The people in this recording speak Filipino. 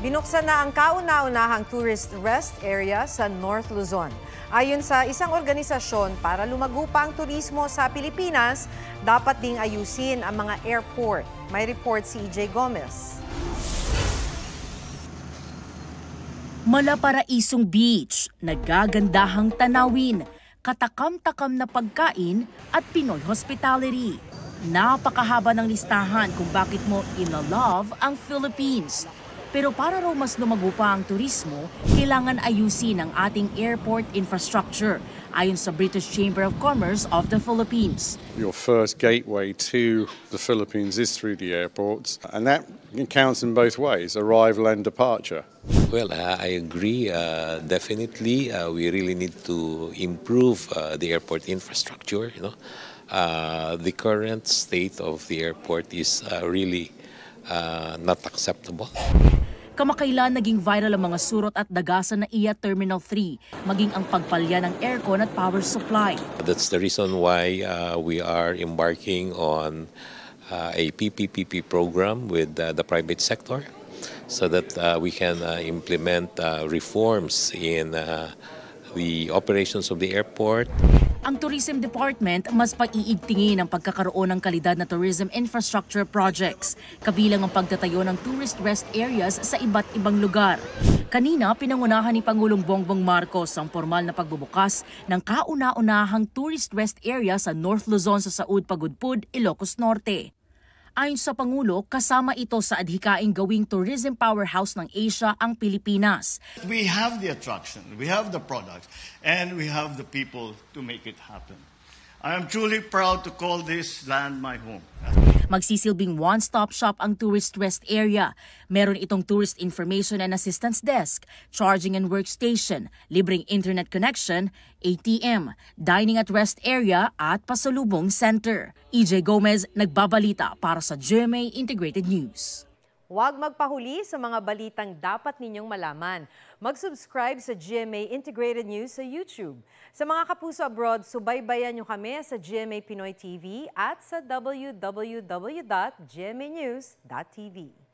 Binuksan na ang kauna-unahang tourist rest area sa North Luzon. Ayon sa isang organisasyon, para lumago ang turismo sa Pilipinas, dapat ding ayusin ang mga airport. May report si EJ Gomez. Malaparaisong beach, nagagandahang tanawin, katakam-takam na pagkain at Pinoy hospitality. Napakahaba ng listahan kung bakit mo in love ang Philippines – pero para raw mas lumago ang turismo, kailangan ayusin ang ating airport infrastructure ayon sa British Chamber of Commerce of the Philippines. Your first gateway to the Philippines is through the airports and that counts in both ways, arrival and departure. Well, uh, I agree. Uh, definitely, uh, we really need to improve uh, the airport infrastructure. You know, uh, the current state of the airport is uh, really uh, not acceptable. Kamakailan naging viral ang mga surot at dagasan na EA Terminal 3, maging ang pagpalya ng aircon at power supply. That's the reason why uh, we are embarking on uh, a PPPP program with uh, the private sector so that uh, we can uh, implement uh, reforms in uh, the operations of the airport. Ang Tourism Department mas paiigtingin ang pagkakaroon ng kalidad na tourism infrastructure projects, kabilang ang pagtatayo ng tourist rest areas sa iba't ibang lugar. Kanina, pinangunahan ni Pangulong Bongbong Marcos ang formal na pagbubukas ng kauna-unahang tourist rest area sa North Luzon sa Saud Pagudpud, Ilocos Norte. Ayon sa Pangulo, kasama ito sa adhikaing gawing tourism powerhouse ng Asia ang Pilipinas. We have the attraction, we have the products, and we have the people to make it happen. I am truly proud to call this land my home. Magsisilbing one-stop shop ang tourist rest area. Meron itong tourist information and assistance desk, charging and workstation, libreng internet connection, ATM, dining at rest area at pasalubong center. EJ Gomez nagbabalita para sa GMA Integrated News. Huwag magpahuli sa mga balitang dapat ninyong malaman. Mag-subscribe sa GMA Integrated News sa YouTube. Sa mga kapuso abroad, subaybayan nyo kami sa GMA Pinoy TV at sa www.gmanews.tv.